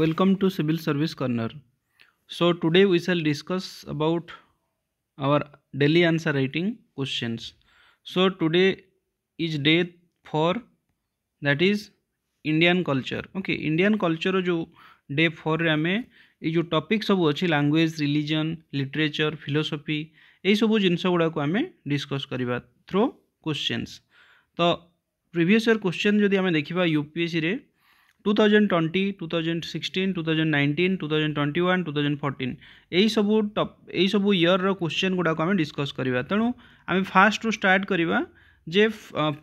welcome to civil service corner so today we shall discuss about our daily answer writing questions so today is day four that is indian culture okay indian culture जो day four रे आमे ये जो topic सब अच्छी language religion literature philosophy यही सब जिनस गुड़ा को आमे discuss करिबा through questions तो प्रीवियस ईयर क्वेश्चन जदि आमे देखिबा यूपीएससी रे two two two thousand thousand thousand 2020, 2016, 2019, 2021, 2014 एही सबु टॉप एही सबु ईयर रो क्वेश्चन गुडा को हम डिस्कस करबा तनु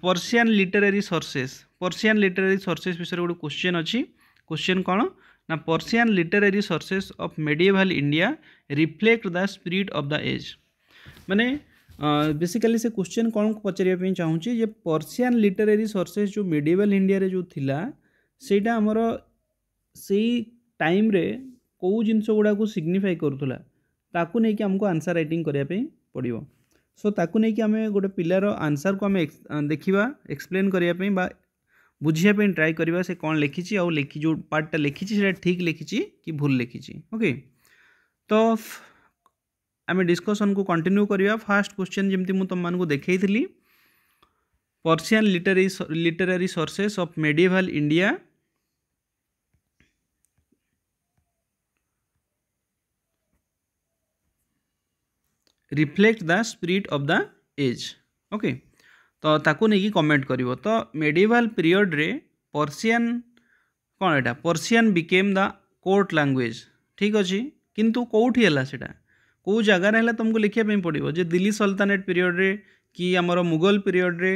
पर्सियन लिटरेरी सोर्सेस विषय गोटे क्वेश्चन अच्छी क्वेश्चन कौन ना Persian literary sources of medieval India reflect the spirit of the age माने बेसिकली से क्वेश्चन कौन को पचरिया पिन चाहू लिटरेरी सोर्सेस जो मेडिवल इंडिया जो थिला सेटा आमर से टाइम कौ जिन गुड़ाक सिग्निफाई करूला ताकू नहीं आमको आंसर रईटिंग करने पड़ो सो ताकू आम गोटे पिलार आंसर को आम देखा एक्सप्लेन करने बुझाप ट्राए करवा कौन लिखी आखि जो पार्टा लिखी से ठीक लिखी कि भूल लिखी ओके तो आम डिस्कसन को कंटिन्यू करवा फास्ट क्वेश्चन जमी तुम मानक देखी Persian literary literary sources of medieval India reflect the spirit of the age okay ତ ତାକୁ ନେଇକି କମେଣ୍ଟ କରିବ ତ ମେଡ଼ିଭାଲ ପିରିୟଡ଼ରେ ପର୍ସିଆନ୍ କ'ଣ ଏଇଟା Persian became the court language ଠିକ୍ ଅଛି କିନ୍ତୁ କେଉଁଠି ହେଲା ସେଇଟା କେଉଁ ଜାଗାରେ ହେଲା ତୁମକୁ ଲେଖିବା ପାଇଁ ପଡ଼ିବ ଯେ ଦିଲ୍ଲୀ ସଲତାନେଟ୍ ପିରିୟଡ଼ରେ କି ଆମର ମୁଗଲ ପିରିୟଡ଼ରେ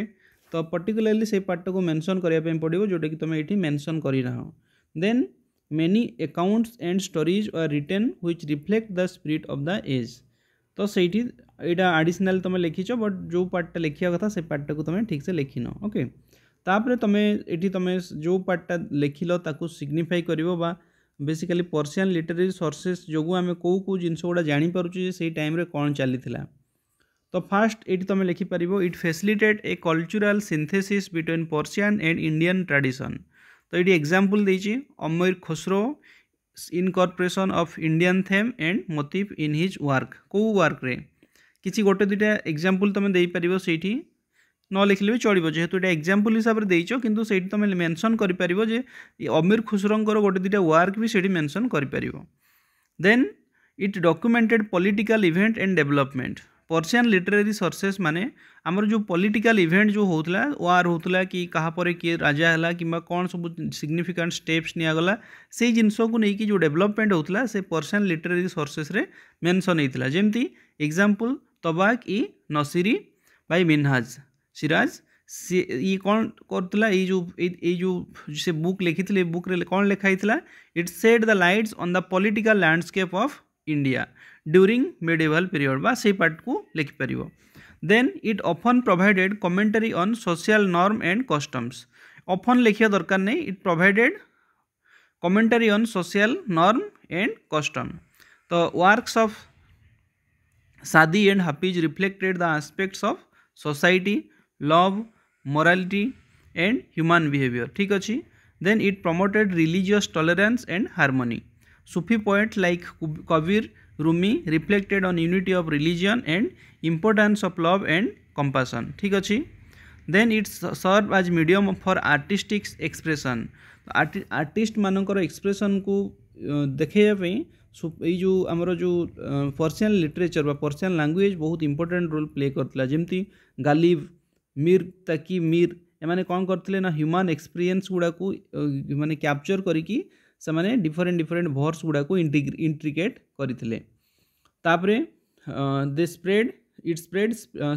ତ ପର୍ଟିକୁଲାରଲି ସେଇ ପାର୍ଟଟାକୁ ମେନସନ୍ କରିବା ପାଇଁ ପଡ଼ିବ ଯେଉଁଟାକି ତୁମେ ଏଇଠି ମେନସନ୍ କରିନାହ then many accounts and stories are written which reflect the spirit of the age तो सही यहाँ आडिशनाल तुम लिखि बट जो पार्टा लिखा कथा से पार्टा को तुम ठीक से लिखिन ओके तापर तुम्हें ये तुम जो पार्टा लिख लिग्निफाई कर बेसिकाली पर्सीआन लिटरेरी सोर्सेस जो आम कौ कौ जिन गुड़ा जापे से टाइम कौन चली तो फास्ट ये तुम लिखिपार it facilitate a cultural synthesis between Persian and Indian tradition तो ये एक्जामपल देमीर Khusrau incorporation of Indian theme and motif in his work କେଉଁ ୱାର୍କରେ କିଛି ଗୋଟେ ଦୁଇଟା ଏକ୍ଜାମ୍ପଲ୍ ତୁମେ ଦେଇପାରିବ ସେଇଠି ନ ଲେଖିଲେ ବି ଚଳିବ ଯେହେତୁ ଏଇଟା ଏକ୍ଜାମ୍ପଲ୍ ହିସାବରେ ଦେଇଛ କିନ୍ତୁ ସେଇଠି ତୁମେ ମେନ୍ସନ୍ କରିପାରିବ ଯେ ଅମୀର ଖୁସରଙ୍କର ଗୋଟେ ଦୁଇଟା ୱାର୍କ ବି ସେଇଠି ମେନ୍ସନ୍ କରିପାରିବ then it documented political event and development Persian literary sources मैंने आमर जो पॉलिटिकल इवेंट जो होता वार होता कि कापर किए राजा है कि कौन सब सिग्निफिकेंट स्टेप्स निगला से जिनस को लेकिन जो डेवलपमेंट होता से पर्सीआन लिटरेरी सर्सेस मेनसन होता जमी एग्जाम्पल तबाक इ नसीरी बै मिन्हाज सिराज सी ये कौन कर ये जो ये जो से बुक लिखी बुक कौन लिखाई it set the lights on the political landscape of India during medieval period part को लिखिपर then it often provided commentary on social norm and customs often लिखिया दरकार नहीं it provided commentary on social norm and custom तो works of Saadi and Hafiz reflected the aspects of society love morality and human behaviour ठीक अच्छे then it promoted religious tolerance and harmony Sufi poet like Kabir Rumi reflected on unity of religion and importance of love and compassion ठीक अच्छे then it's serve as medium for artistic expression artist मानकर expression को देखापी ये जो आमर जो Persian literature बा लांगुएज बहुत इंपोर्टाट रोल प्ले करता जमी गालिब मीर ताकि मीर एम कौन करते ना ह्यूमान एक्सपीरियंस गुड़ाक मैंने कैप्चर करके से मैंने डिफरेन्ट डिफरेन्ट भर्स गुड़ाक इंट्रिकेट करते they spread it spread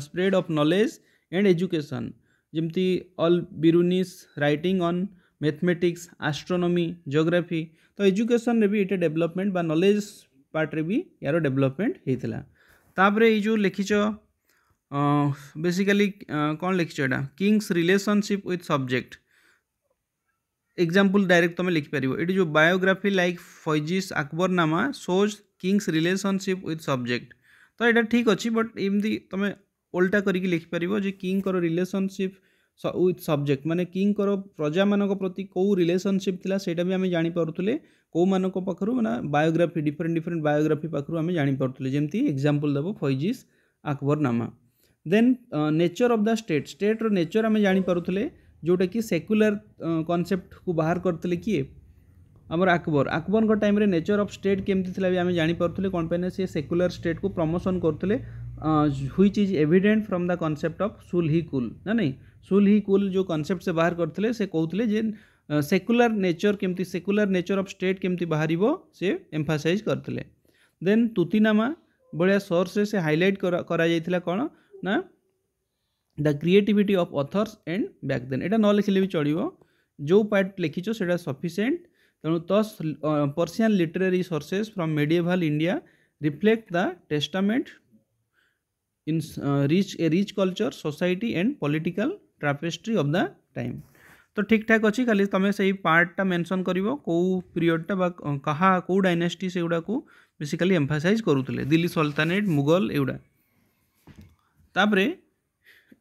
spread of knowledge and education जमी al Biruni's writing on mathematics astronomy geography तो एजुकेशन रे भी ये डेभलपमेंट बा नॉलेज पार्ट भी यार डेभलपमेंट होता तापर यो लिखीच बेसिकली कौन लिखिच यहाँ kings relationship with subject example direct तुम्हें लिखिपार ये जो बायोग्राफी लाइक फैजिस Akbarnama shows kings relationship with subject तो यहाँ ठीक अच्छे बट एमती तुम ओल्टा करके लिखिपार जो किंग रिलेसनशिप विथ सब्जेक्ट मैंने किंग प्रजा मान प्रति कौ रिलेसनशिप था सेटा भी आम जापे कौ मान पाखु मैं बायोग्राफी डिफरेन्ट डिफरेन्ट बायोग्राफी पाखु आम जापे जमी एक्जामपल दब फैजिस Akbarnama then nature of the state स्टेट्र नेचर आम जापे जोटा कि सेकुलर कनसेप्ट को बाहर करते किए आमर Akbar Akbar time nature of state केमती आम जापे कौन पे सी सेकुलार स्टेट को प्रमोशन करते हुई is evident from the concept of सुल ही कुल ना नहीं सुल ही कुल जो कनसेप्ट से बाहर करते से कहते जे सेकुलर नेचर केमती सेकुलर नेचर अफ स्टेट केमती बाहर से एम्फासाइज करते देन तुतिनामा भाया सोर्स से हाइलाइट करा कौन ना the creativity of authors and back then एटा न लिखिले भी चलो जो पार्ट लिखिचो से सफिसीयंट तेणु तो Persian literary sources from medieval India reflect the testament in rich a rich culture society and political tapestry of the time तो ठीक ठाक अच्छी खाली तुम्हें से पार्टा मेनसन कर कौ पीरियडा कहा कौ डायनेटी से गुड़ाक बेसिकली एम्फासाइज करू दिल्ली सल्तानेट मुगल एगुड़ा तापरे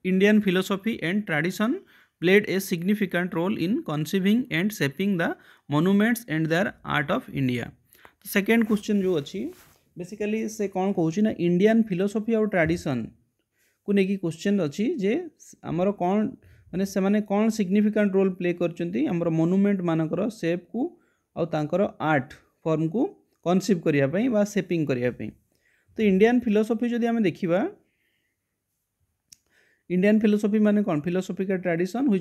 Indian philosophy and tradition played a significant role in conceiving and shaping the monuments and their art India India. Second question जो अच्छी बेसिकली से कौन कौन ना इंडियान फिलोसफी आउ ट्राडिशन को लेकिन क्वेश्चन अच्छी जे आमर कौन मैंने से कौन सिग्निफिकेंट रोल प्ले कर मनुमेंट मानक सेप को आर आर्ट फर्म को कनसीव करने सेपिंग करने तो इंडियान फिलोसफी जदि आम देखा इंडियन फिलोसफी मैंने कौन फिलोसफिकल का ट्रेडिशन हुई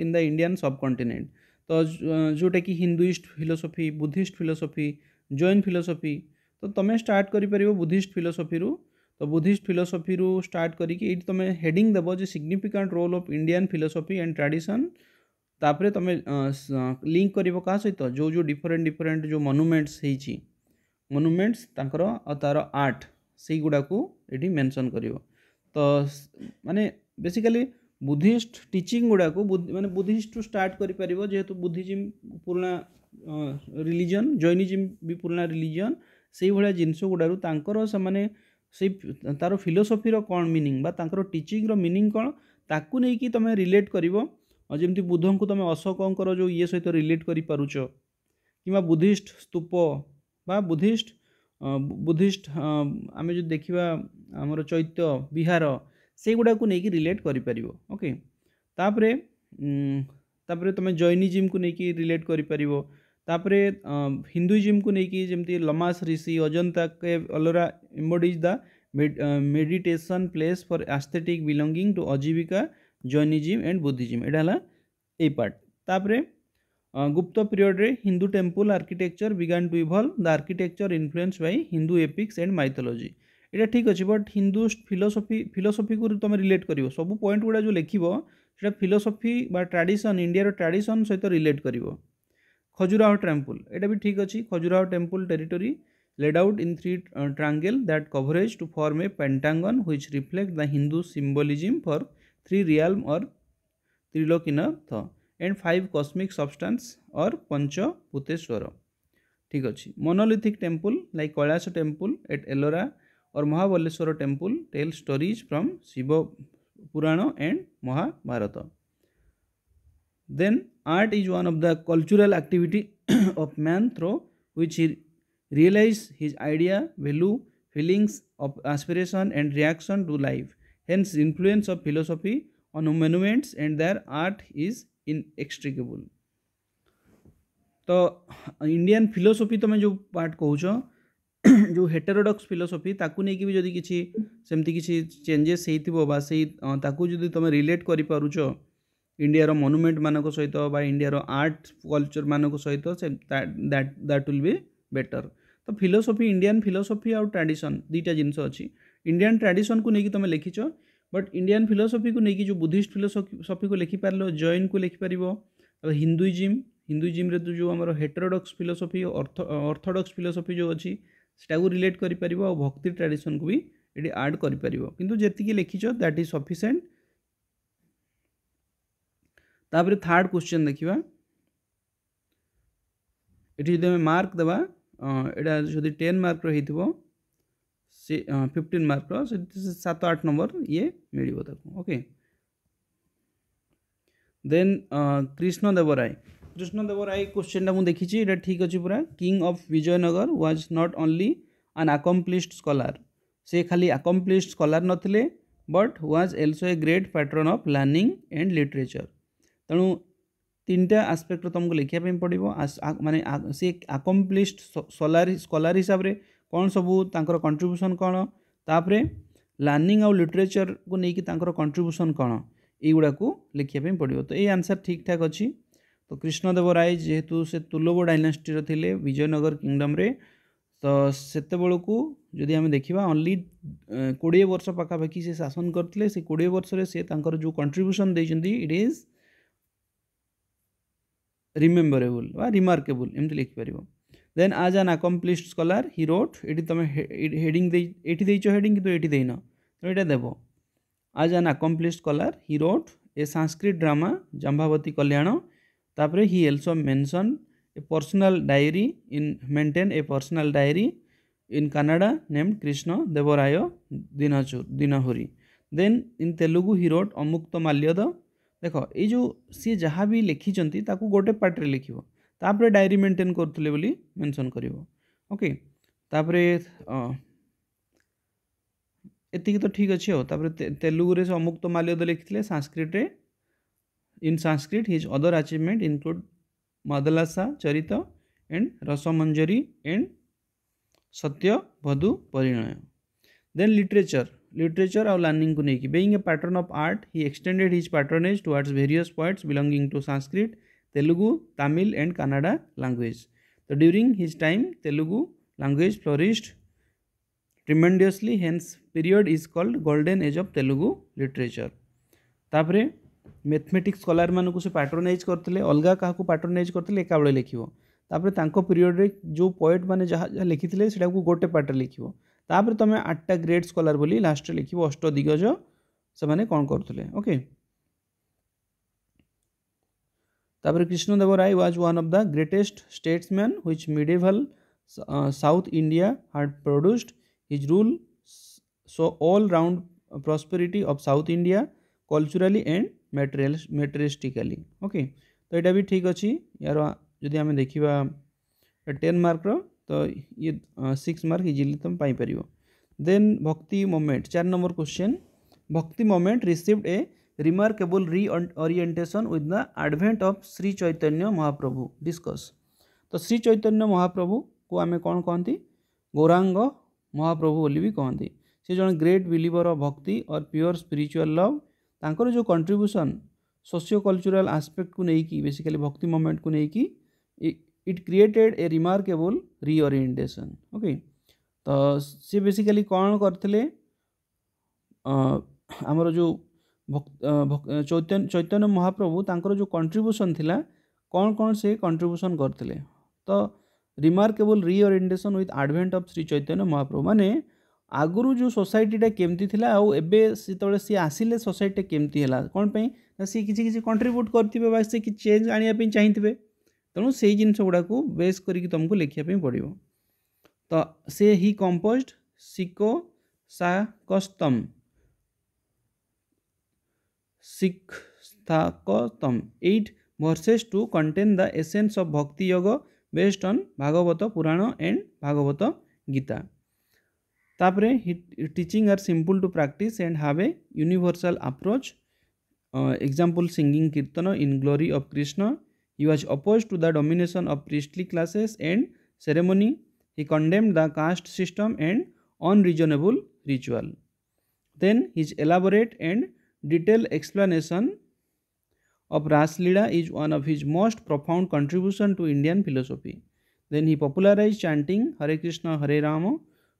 इन द इंडियान सब कन्टिनेंट तो जोटा कि Hinduist philosophy Buddhist philosophy Jain philosophy तो तुम्हें स्टार्ट कर बुद्धिस्ट फिलोसफी तो बुद्धिस्ट फिलोसफी स्टार्ट करके ये तुम हेडिंग देव जो significant role of Indian philosophy and tradition तापर तुम लिंक कर सहित जो जो डिफरेन्ट डिफरेन्ट जो मनुमेंट्स हो मनुमेंट्स तार आर्ट से गुड़ाक ये मेनसन कर तो मानने ବେସିକାଲି ବୁଦ୍ଧିଷ୍ଟ ଟିଚିଂ ଗୁଡ଼ାକୁ ମାନେ ବୁଦ୍ଧିଷ୍ଟରୁ ଷ୍ଟାର୍ଟ କରିପାରିବ ଯେହେତୁ ବୁଦ୍ଧିଜିମ୍ ପୁରୁଣା ରିଲିଜନ୍ ଜୈନିଜିମ୍ ବି ପୁରୁଣା ରିଲିଜନ୍ ସେଇଭଳିଆ ଜିନିଷ ଗୁଡ଼ାରୁ ତାଙ୍କର ସେମାନେ ସେଇ ତା'ର ଫିଲୋସଫିର କ'ଣ ମିନିଂ ବା ତାଙ୍କର ଟିଚିଂର ମିନିଂ କ'ଣ ତାକୁ ନେଇକି ତୁମେ ରିଲେଟ୍ କରିବ ଯେମିତି ବୁଦ୍ଧଙ୍କୁ ତୁମେ ଅଶୋକଙ୍କର ଯେଉଁ ଇଏ ସହିତ ରିଲେଟ୍ କରିପାରୁଛ କିମ୍ବା ବୁଦ୍ଧିଷ୍ଟ ସ୍ତୂପ ବା ବୁଦ୍ଧିଷ୍ଟ ବୁଦ୍ଧିଷ୍ଟ ଆମେ ଯଦି ଦେଖିବା ଆମର ଚୈତ୍ୟ ବିହାର ସେଇଗୁଡ଼ାକୁ ନେଇକି ରିଲେଟ୍ କରିପାରିବ ଓକେ ତାପରେ ତାପରେ ତୁମେ ଜୈନିଜିମ୍କୁ ନେଇକି ରିଲେଟ୍ କରିପାରିବ ତାପରେ ହିନ୍ଦୁଇଜିମ୍କୁ ନେଇକି ଯେମିତି ଲମାସ ରିଷି ଅଜନ୍ତା କେ Ellora embodies the meditation place for aesthetic belonging to Ajivika Jainism and Buddhism ଏଇଟା ହେଲା ଏଇ ପାର୍ଟ ତାପରେ ଗୁପ୍ତ ପିରିୟଡ଼ରେ Hindu temple architecture began to evolve the architecture influence by Hindu epics and mythology এটা ঠিক আছে বট হিন্দু ফিলোসফি ফিলোসফি কু তুমি রিলেট করব সবু পয়েন্ট গুড়া যে লিখব সেটা ফিলোসফি বা ট্রাডিশন ইন্ডিয়ার ট্রাডিশন সহিত রিলেট করব খজুরাহ টেম্পল এটা বি ঠিক আছে Khajuraho temple territory laid out in three uh, triangle that coverage to form a pentagon which reflect the hindu symbolism for three realm or trilokinarth and five cosmic substance or pancha puteshwara ঠিক ଅଛି monolithic temple like Kailash temple at Ellora और Mahabaleshwar temple tell stories from Shiva Purana and Mahabharata then art is one of the cultural activity of man through which he realize his idea value feelings of aspiration and reaction to life hence influence of philosophy on monuments and their art is inextricable तो Indian philosophy तुम्हें जो part कौ जो हेटरोडक्स philosophy ताकि भी जदि किसी सेमती किसी चेंजेस जी तुम रिलेट कर पार्च इंडिया मनुमेंट मानक सहित इंडिया आर्ट कल्चर मानक सहित दैट विल बी बेटर तो फिलोसफी इंडियान फिलोसफी आउ ट्राडिशन दुईटा जिनस अच्छी इंडियान ट्राडिशन को लेकिन तुम लिखि बट इंडियान फिलोसफी को लेकिन जो बुद्धिस्ट फिलोसफी को लिखिपार जैन को लिखिपार हिंदुइजिम हिंदुइजिम जो आम हेटेरोडक्स फिलोसफी अर्थडक्स फिलोसफी जो अच्छी সেটাকে রিলেট করে আর ভক্তি ট্রাডিশন কু বি এটি আড করে কিন্তু যেত লিখিছ দ্যাট ইজ সফিসিয়েন্ট তাপরে থার্ড কোশ্চেন দেখা এটি যদি আমি মার্ক দেবা এটা যদি টেন মার্কর হয়েছিল সে ফিফটিন মার্কর সে সাত আট নম্বর ইয়ে মিলব তাকে ওকে দেন কৃষ্ণ দেব রায় କୃଷ୍ଣ ଦେବ ରାୟ କୋଶ୍ଚିନ୍ଟା ମୁଁ ଦେଖିଛି ଏଇଟା ଠିକ୍ ଅଛି ପୁରା king of Vijayanagara was not only an accomplished scholar ସେ ଖାଲି ଆକମ୍ପ୍ଲିସ୍ଡ ସ୍କଲାର ନଥିଲେ but was also a great patron of learning and literature ତେଣୁ ତିନିଟା ଆସ୍ପେକ୍ଟର ତୁମକୁ ଲେଖିବା ପାଇଁ ପଡ଼ିବ ମାନେ ସେ ଆକମ୍ପ୍ଲିସ୍ଡ ସ୍କଲାର ସ୍କଲାର ହିସାବରେ କ'ଣ ସବୁ ତାଙ୍କର କଣ୍ଟ୍ରିବ୍ୟୁସନ୍ କ'ଣ ତାପରେ ଲର୍ଣ୍ଣିଂ ଆଉ ଲିଟରେଚର୍କୁ ନେଇକି ତାଙ୍କର କଣ୍ଟ୍ରିବ୍ୟୁସନ୍ କ'ଣ ଏଇଗୁଡ଼ାକୁ ଲେଖିବା ପାଇଁ ପଡ଼ିବ ତ ଏଇ ଆନ୍ସର୍ ଠିକ୍ ଠାକ୍ ଅଛି তো কৃষ্ণদেব রায় যেহেতু সে তুলব ডাইনাস্টির ଥିଲେ বিজয়নগর কিংডমরে তো ସେତେବେଳକୁ ଯଦି ଆମେ ଦେଖିବା ଓନ୍ଲି କୋଡ଼ିଏ ବର୍ଷ ପାଖାପାଖି ସେ ଶାସନ କରିଥିଲେ ସେ କୋଡ଼ିଏ ବର୍ଷରେ ସେ ତାଙ୍କର ଯେଉଁ କଣ୍ଟ୍ରିବ୍ୟୁସନ୍ ଦେଇଛନ୍ତି ଇଟ୍ ଇଜ୍ ରିମେମ୍ବରେବୁଲ୍ ବା ରିମାର୍କେବୁଲ୍ ଏମିତି ଲେଖିପାରିବ ଦେନ୍ ଆଜ୍ an accomplished scholar he wrote ଏଠି ତୁମେ ହେଡ଼ିଂ ଦେଇ ଏଠି ଦେଇଛ ହେଡ଼ିଂ କିନ୍ତୁ ଏଠି ଦେଇନ ତେଣୁ ଏଇଟା Deva as an accomplished scholar he wrote a Sanskrit drama Jambavati Kalyana তারপরে he also mention a personal diary in maintain a personal diary in Kannada name Krishna Devaraya দিনাচুর দিনহরি then in Telugu he wrote Amuktamalyada দেখ এই যে সি যা বি লিখিছেন তাকে গোটে পার্টরে লিখব তাপরে ডায়েরি মেনটেন করুলে বলে মেনশন করব ওকে তাপরে এতিকি তো ঠিক আছে তাপরে তেলুগুরে সে অমুক্ত মাল্যদ লিখিলে সংস্কৃতরে in Sanskrit his other achievement include Madalasa Charita and Rasamanjari and Satya Vadhu Parinaya then literature literature आउ लर्णिंग को लेकिन being a patron of art he extended his patronage towards various poets belonging to Sanskrit Telugu Tamil and Kannada language तो during his time Telugu language flourished tremendously hence period is called golden age of Telugu literature तापरे mathematics scholar मान को पैटर्नइज करते अलग क्या पैटर्नइज करते एका तापर लिखे पीरियड में जो पॉइंट मैंने जहाँ लिखी से गोटे पार्ट लिखर तुम टा ग्रेड स्कलार बोली लास्ट लिख अष्ट दिग्गज से मैंने कौन करते okay Krishnadeva Raya was one of the greatest statesman which medieval South India had produced his rule saw all round prosperity of South India culturally and material materialistically okay तो यहाँ भी ठीक अच्छे यार जब आम देखा टेन मार्क तो ये सिक्स मार्क इजिली तुम पाइपर देन भक्ति मोमेंट चार number question bhakti movement received a remarkable reorientation with the advent of Shri Chaitanya Mahaprabhu discuss तो श्री चैतन्य महाप्रभु को आम कौन कहती गौरांग महाप्रभु बोली भी कहते सी जो ग्रेट बिलिवर भक्ति और प्योर स्पिरिचुअल लव तांकर जो कंट्रीब्यूशन सोशियो कल्चरल आस्पेक्ट को नहीं कि बेसिकली भक्ति मोमेंट को नहीं कि it created a remarkable reorientation okay तो सी बेसिकली कौन करते आमर जो चैतन्य चैतन्य महाप्रभु तांकर जो कंट्रीब्यूशन थिला कौन कौन से कंट्रीब्यूशन करते तो remarkable reorientation with advent of Shri Chaitanya Mahaprabhu मानने ଆଗରୁ ଯେଉଁ ସୋସାଇଟିଟା କେମିତି ଥିଲା ଆଉ ଏବେ ଯେତେବେଳେ ସିଏ ଆସିଲେ ସୋସାଇଟିଟା କେମିତି ହେଲା କ'ଣ ପାଇଁ ନା ସିଏ କିଛି କିଛି କଣ୍ଟ୍ରିବ୍ୟୁଟ୍ କରିଥିବେ ବା ସେ କିଛି ଚେଞ୍ଜ ଆଣିବା ପାଇଁ ଚାହିଁଥିବେ ତେଣୁ ସେଇ ଜିନିଷ ଗୁଡ଼ାକୁ ବେସ୍ କରିକି ତୁମକୁ ଲେଖିବା ପାଇଁ ପଡ଼ିବ ତ ସେ ହି କମ୍ପୋଜ୍ଡ ସିକୋ ସା କସ୍ତମ୍ ସିକ୍ ସ୍ଥାକତମ୍ eight verses to contain the essence of bhakti yoga based on Bhagavata ପୁରାଣ ଆଣ୍ଡ ଭାଗବତ ଗୀତା तापर teaching are simple to practice and have a universal approach example singing kirtan in glory of Krishna he was oppose to the domination of priestly classes and ceremony he condemn the caste system and unreasonable ritual then his elaborate and detail explanation of Raslila is one of his most profound contribution to Indian philosophy then he popularize chanting Hare Krishna Hare Rama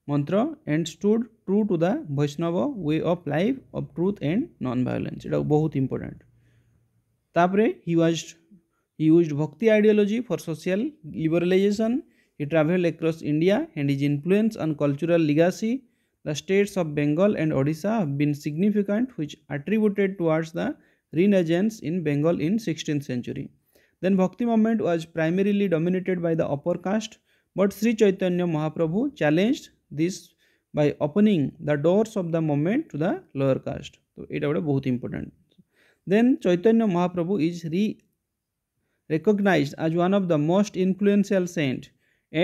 mantra and stood true to the Vaishnava way of life of truth and non violence ये बहुत important तापर he was he use bhakti ideology for social liberalization he travel across India and his influence on cultural legacy the states of Bengal and Odisha have been significant which attributed towards the renaissance in Bengal in sixteen century then bhakti movement was primarily dominated by the upper caste but Shri Chaitanya Mahaprabhu challenged this by opening the doors of the movement to the lower caste तो एटा गोटे बहुत important then Chaitanya Mahaprabhu is re recognized as one of the most influential saint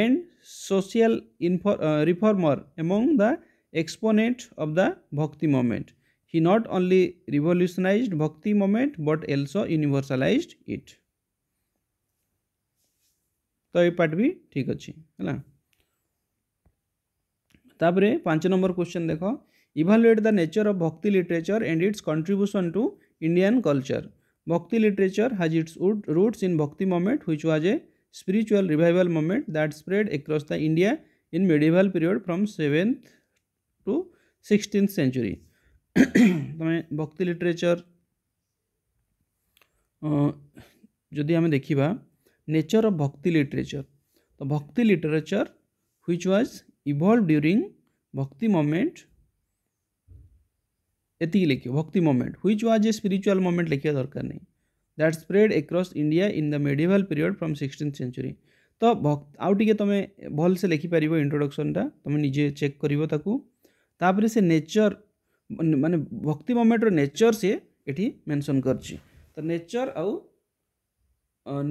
and social uh, reformer among the exponent of the bhakti movement he not only revolutionized bhakti movement but also universalized it तो ये part भी ठीक अच्छी है तापर पांच number question देख evaluate the nature of bhakti literature and its contribution to Indian culture bhakti literature has its roots in bhakti movement हुई was a spiritual revival movement that spread across the India in medieval period from seventh to sixteen century तुम्हें bhakti literature जदि आम देखा nature of bhakti literature तो भक्ति literature हुई was इवल्व ड्यूरी भक्ति moment एति लिख भक्ति मोमेंट हुई व्वाज ए स्पिरिचुआल मोमेंट लिखा दरकार नहीं that spread across India in the medieval period from sixteen century तो भक् आउटे तुम भलसे लिखिपार इंट्रोडक्शन इंट्रोडक्शनटा तुम निजे चेक कर तापर से नेचर मान भक्ति मोमेंटर नेचर सी ये मेनसन कर नेचर आउ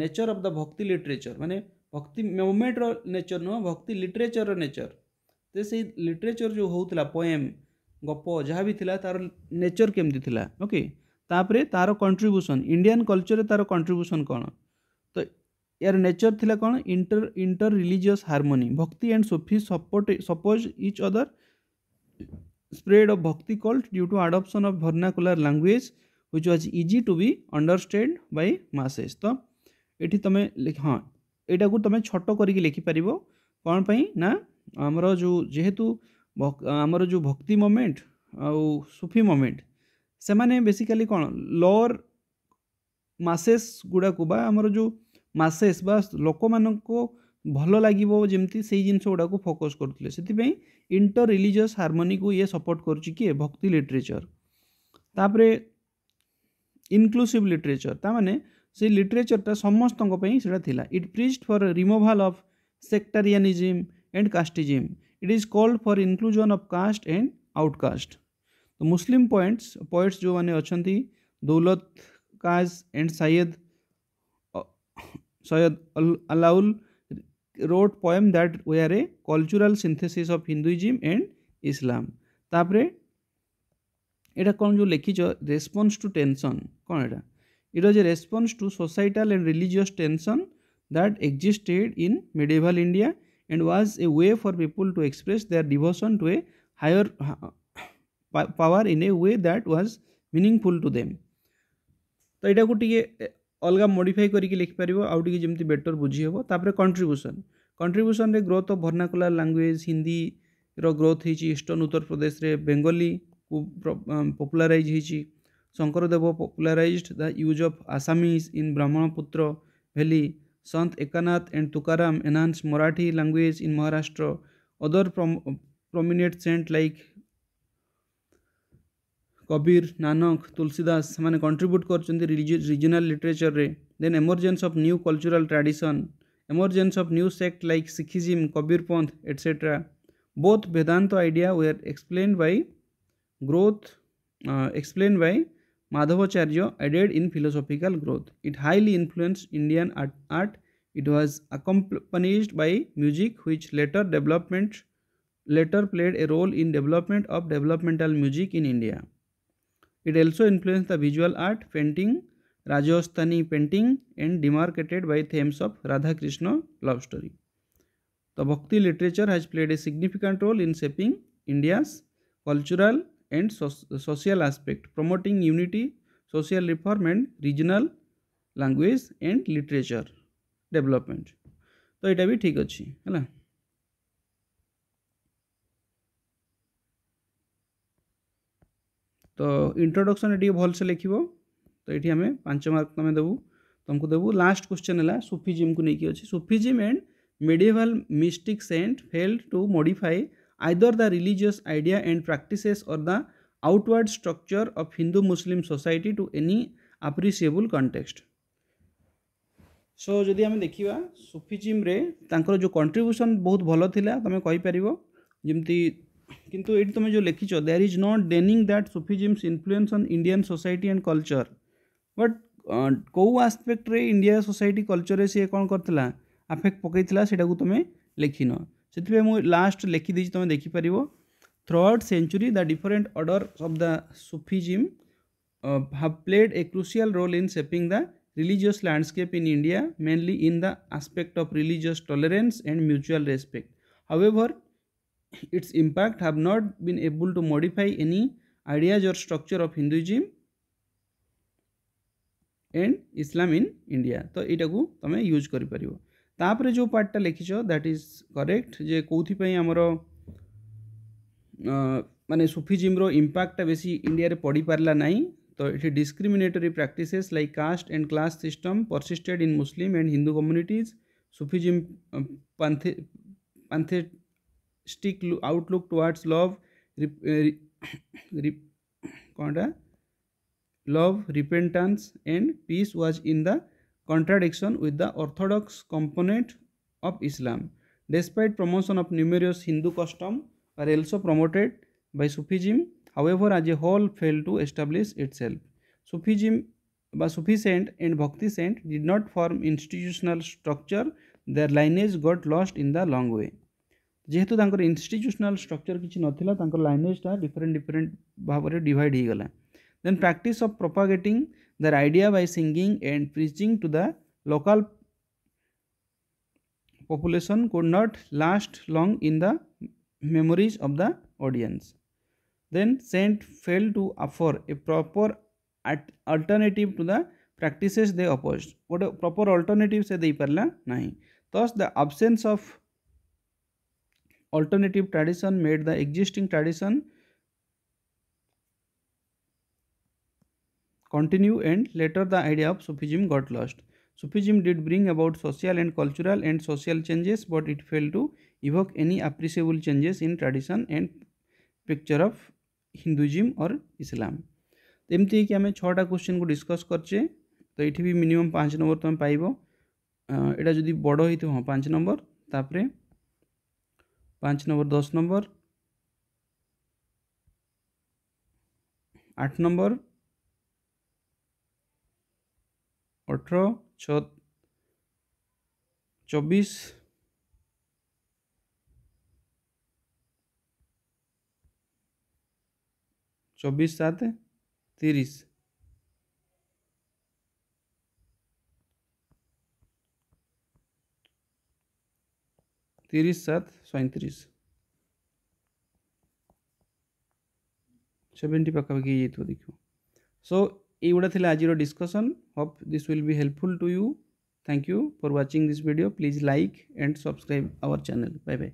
nature of the bhakti literature मानने भक्ति मोमेंटर नेचर नुह भक्ति लिटरेचर नेचर ତ ସେଇ ଲିଟରେଚର୍ ଯେଉଁ ହେଉଥିଲା ପୋଏମ୍ ଗପ ଯାହା ବି ଥିଲା ତା'ର ନେଚର୍ କେମିତି ଥିଲା ଓକେ ତାପରେ ତା'ର କଣ୍ଟ୍ରିବ୍ୟୁସନ୍ ଇଣ୍ଡିଆନ୍ କଲଚର୍ରେ ତା'ର କଣ୍ଟ୍ରିବ୍ୟୁସନ୍ କ'ଣ ତ ଏହାର ନେଚର୍ ଥିଲା କ'ଣ inter inter religious harmony bhakti and Sufi support suppose each other spread of bhakti cult due to adoption of vernacular language which was easy to be understood by masses ତ ଏଠି ତମେ ହଁ ଏଇଟାକୁ ତମେ ଛୋଟ କରିକି ଲେଖିପାରିବ କ'ଣ ପାଇଁ ନା आमर जो जेहेतु आमर जो भक्ति मोमेंट आउ सूफी मोमेंट से मैंने बेसिकाली कौन लोअर मासेस गुड़ाक आमर जो मासेस लोक मान भल लगे जमी से जिनस गुड़ाक फोकस करते इंटर रिलीजियस हारमोनी को ये सपोर्ट करे भक्ति लिटरेचर तापर इनक्लूसीव लिटरेचर ता मैंने से लिटरेचरटा समस्त it preached for removal of sectarianism and casteism it is called for inclusion of caste and outcast तो मुस्लिम पॉइंट्स पॉइट्स जो मैंने अच्छा Daulat Qazi and Syed Syed Alaol wrote poem that were a cultural synthesis of Hinduism and Islam तापर এটা কোন যে লিখিছ response to tension কোন এটা it was a response to societal and religious tension that existed in medieval India and was a way for people to express their devotion to a higher power in a way that was meaningful to them ତ ଏଇଟାକୁ ଟିକେ ଅଲଗା modify କରିକି ଲେଖିପାରିବ ଆଉ ଟିକେ ଯେମିତି better ବୁଝିହେବ ତାପରେ କଣ୍ଟ୍ରିବ୍ୟୁସନ୍ କଣ୍ଟ୍ରିବ୍ୟୁସନ୍ରେ ଗ୍ରୋଥ୍ ଅଫ୍ ଭର୍ଣ୍ଣାକୁଲାର ଲାଙ୍ଗୁଏଜ୍ ହିନ୍ଦୀର ଗ୍ରୋଥ୍ ହେଇଛି ଇଷ୍ଟର୍ଣ୍ଣ ଉତ୍ତରପ୍ରଦେଶରେ ବେଙ୍ଗଲୀକୁ ପପୁଲାରାଇଜ୍ ହେଇଛି Shankardev popularized the use of Assamese in Brahmaputra valley Sant Eknath and Tukaram enhanced Marathi language in Maharashtra other prom prominent saints like Kabir Nanak Tulsidas से कंट्रीब्यूट कर रिजनाल लिटरेचर रे then emergence of new cultural tradition emergence of new sect like Sikhism Kabir Panth etcetera both Vedanta idea were explain by growth explain by Madhavacharya aided in philosophical growth. It highly influenced Indian art. art. It was accompanied by music, which later development later played a role in development of developmental music in India. It also influenced the visual art, painting, Rajasthani painting, and demarcated by themes of Radha Krishna love story. The Bhakti literature has played a significant role in shaping India's cultural and so social aspect promoting unity social reform and regional language and literature development तो यहाँ भी ठीक अच्छे है तो introduction ये भल से लिख तो ये आम पांच मार्क तुम देवु तुमको देवु लास्ट क्वेश्चन है सुफिजिम को लेकिन अच्छे Sufism and medieval mystics and failed to modify either the religious idea and practices or the outward structure of Hindu muslim society to any appreciable context so so, आम देखा सुफिजिम जो कंट्रीब्यूशन बहुत भल था तुम कहीपर जमी कि तुम जो लिखि there is not denying that Sufism's influence on Indian society and culture but कौ आस्पेक्ट्रे इंडिया सोसाइटी कल्चर से सी कौन करफेक्ट पकईला से तुम लिखिन से लास्ट लिखिदे तुम देखिपार third century the different order of the Sufism have played a crucial role in shaping the religious landscape in India mainly in the aspect of religious tolerance and mutual respect however its impact have not been able to modify any ideas or structure of Hinduism and Islam in India तो you तुम use कर तापर जो पार्टा लिखिच that is correct जे कौपाई आमर मानने सुफिजिम्र इम्पैक्टा बेस इंडिया पड़ी पारा ना तो ये discriminatory practices like caste and class system persisted in Muslim and Hindu communities Sufism पांथे स्टिक आउटलुक टुवार्ड्स लव कौन लव रिपेन्टा and peace was in the contradiction with the orthodox component of Islam. Despite promotion of numerous Hindu custom are also promoted by Sufism, however, as a whole failed to establish itself. Sufism বা Sufi saint and Bhakti saint did not form institutional structure, their lineage got lost in the long way. যেহেতু তাঙ্কর institutional structure কিছু নথিলা তাঙ্কর লাইনেজটা different different ভাবে divide হয়ে গলা then practice of propagating their idea by singing and preaching to the local population could not last long in the memories of the audience. Then Saint failed to offer a proper alternative to the practices they opposed. What a proper alternative they पारा Nahi. Thus the absence of alternative tradition made the existing tradition continue and later the idea of Sufism got lost. Sufism did bring about social and cultural and social changes but it failed to evoke any appreciable changes in tradition and picture of Hinduism or Islam. तो एमती कि आम छटा question को discuss करचे तो ये भी मिनिमम पाँच नंबर तुम पाइब यहाँ जदि बड़ हो हाँ पाँच नंबर तापर पाँच नंबर दस नंबर आठ नंबर अठर छ चौबीस चौबीस सात तीस तीस सात सैंतीस सेवेन्टी पाखापाखी ये तो सो ଏଇଗୁଡ଼ା ଥିଲା ଆଜିର discussion hope this will be helpful to you thank you for watching this video please like and subscribe our channel bye bye